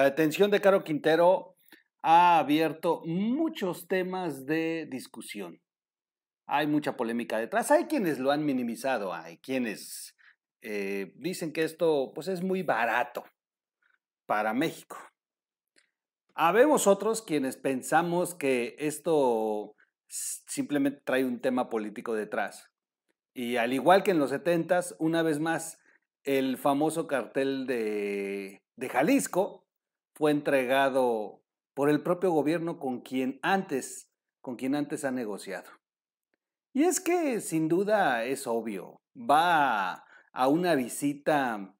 La detención de Caro Quintero ha abierto muchos temas de discusión. Hay mucha polémica detrás. Hay quienes lo han minimizado, hay quienes eh, dicen que esto pues, es muy barato para México. Habemos otros quienes pensamos que esto simplemente trae un tema político detrás. Y al igual que en los 70, una vez más, el famoso cartel de, de Jalisco fue entregado por el propio gobierno con quien antes, con quien antes ha negociado. Y es que sin duda es obvio, va a una visita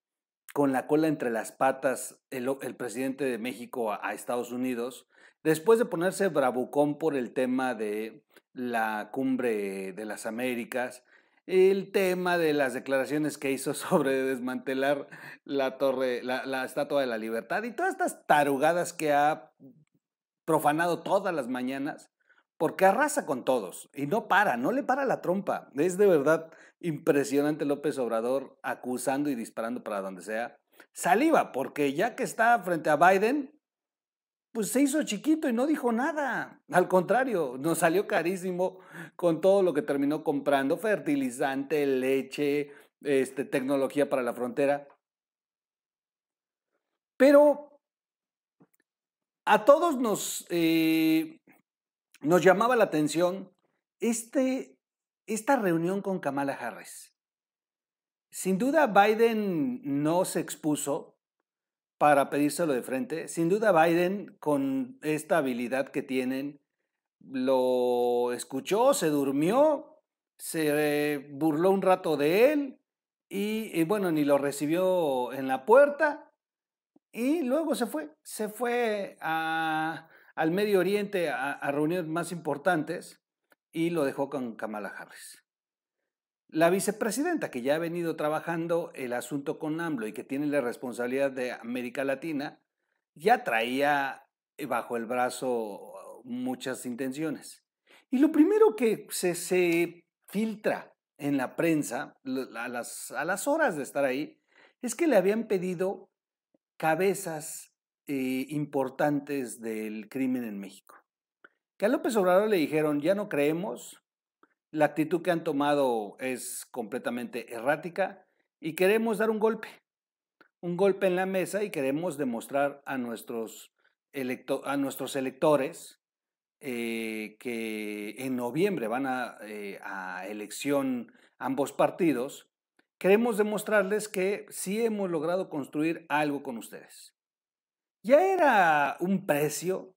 con la cola entre las patas el, presidente de México a, a, Estados Unidos, después de ponerse bravucón por el tema de la cumbre de las Américas, el tema de las declaraciones que hizo sobre desmantelar la torre, la, estatua de la libertad y todas estas tarugadas que ha profanado todas las mañanas, porque arrasa con todos y no para, no le para la trompa. Es de verdad impresionante López Obrador acusando y disparando para donde sea. Saliva, porque ya que está frente a Biden, pues se hizo chiquito y no dijo nada. Al contrario, nos salió carísimo con todo lo que terminó comprando, fertilizante, leche, este, tecnología para la frontera. Pero a todos nos, eh, nos llamaba la atención este, esta reunión con Kamala Harris. Sin duda Biden no se expuso, para pedírselo de frente. Sin duda Biden, con esta habilidad que tienen, lo escuchó, se durmió, se burló un rato de él y, bueno, ni lo recibió en la puerta y luego se fue, se fue al Medio Oriente a, a reuniones más importantes y lo dejó con Kamala Harris. La vicepresidenta, que ya ha venido trabajando el asunto con AMLO y que tiene la responsabilidad de América Latina, ya traía eh, bajo el brazo muchas intenciones. Y lo primero que se, filtra en la prensa a las, a las, horas de estar ahí es que le habían pedido cabezas eh, importantes del crimen en México. Que a López Obrador le dijeron, ya no creemos, la actitud que han tomado es completamente errática y queremos dar un golpe, un golpe en la mesa y queremos demostrar a nuestros, a nuestros electores eh, que en noviembre van a, eh, a elección ambos partidos, queremos demostrarles que sí hemos logrado construir algo con ustedes. Ya era un precio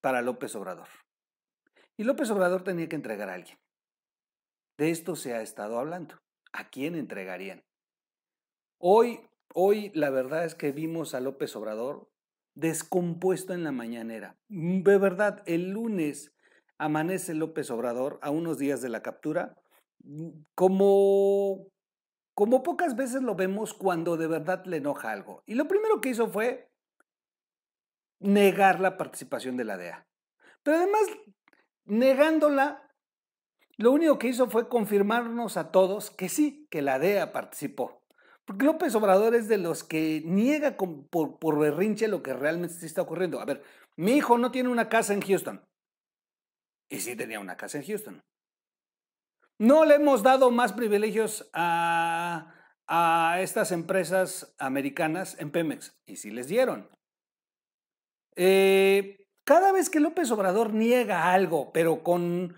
para López Obrador. Y López Obrador tenía que entregar a alguien. De esto se ha estado hablando. ¿A quién entregarían? Hoy, hoy la verdad es que vimos a López Obrador descompuesto en la mañanera. Mm, de verdad, el lunes amanece López Obrador a unos días de la captura, mm, como, como pocas veces lo vemos cuando de verdad le enoja algo. Y lo primero que hizo fue negar la participación de la DEA. Pero además, negándola, lo único que hizo fue confirmarnos a todos que sí, que la DEA participó. Porque López Obrador es de los que niega por, berrinche lo que realmente está ocurriendo. A ver, mi hijo no tiene una casa en Houston. Y sí tenía una casa en Houston. No le hemos dado más privilegios a, a estas empresas americanas en Pemex. Y sí les dieron. Eh, cada vez que López Obrador niega algo, pero con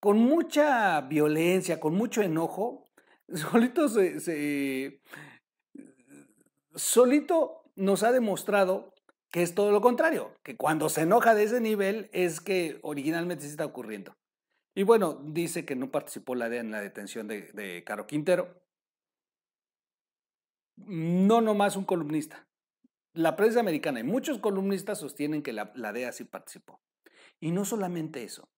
con mucha violencia, con mucho enojo, solito solito nos ha demostrado que es todo lo contrario, que cuando se enoja de ese nivel es que originalmente se está ocurriendo. Y bueno, dice que no participó la DEA en la detención de, Caro Quintero. No más un columnista. La prensa americana y muchos columnistas sostienen que la DEA sí participó. Y no solamente eso,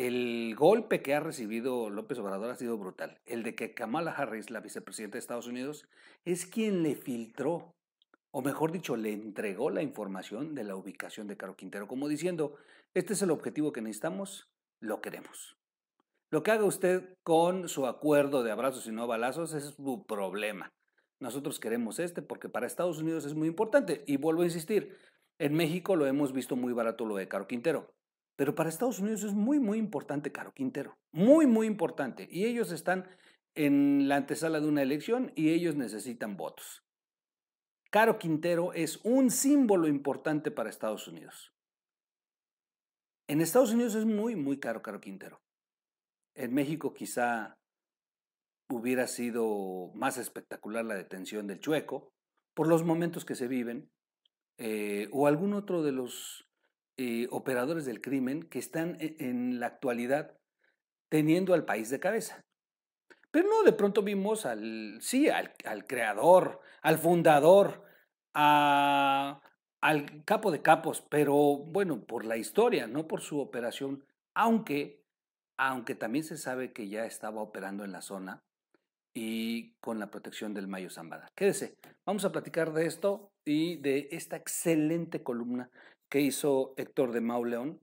el golpe que ha recibido López Obrador ha sido brutal. El de que Kamala Harris, la vicepresidenta de Estados Unidos, es quien le filtró, o mejor dicho, le entregó la información de la ubicación de Caro Quintero, como diciendo, este es el objetivo que necesitamos, lo queremos. Lo que haga usted con su acuerdo de abrazos y no balazos es su problema. Nosotros queremos este porque para Estados Unidos es muy importante. Y vuelvo a insistir, en México lo hemos visto muy barato lo de Caro Quintero. Pero para Estados Unidos es muy, muy importante Caro Quintero. Muy, muy importante. Y ellos están en la antesala de una elección y ellos necesitan votos. Caro Quintero es un símbolo importante para Estados Unidos. En Estados Unidos es muy, muy caro Caro Quintero. En México quizá hubiera sido más espectacular la detención del chueco por los momentos que se viven eh, o algún otro de los eh, operadores del crimen que están e-, en la actualidad teniendo al país de cabeza. Pero no, de pronto vimos al, sí, al, creador, al fundador, al capo de capos, pero bueno, por la historia, no por su operación, aunque, aunque también se sabe que ya estaba operando en la zona y con la protección del Mayo Zambada. Quédese, vamos a platicar de esto y de esta excelente columna que hizo Héctor de Mauleón,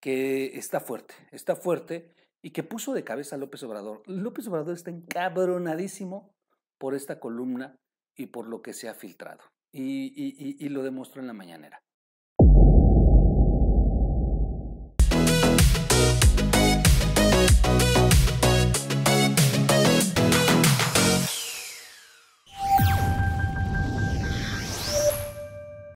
que está fuerte, está fuerte y que puso de cabeza a López Obrador. López Obrador está encabronadísimo por esta columna y por lo que se ha filtrado. Y, lo demostró en la mañanera.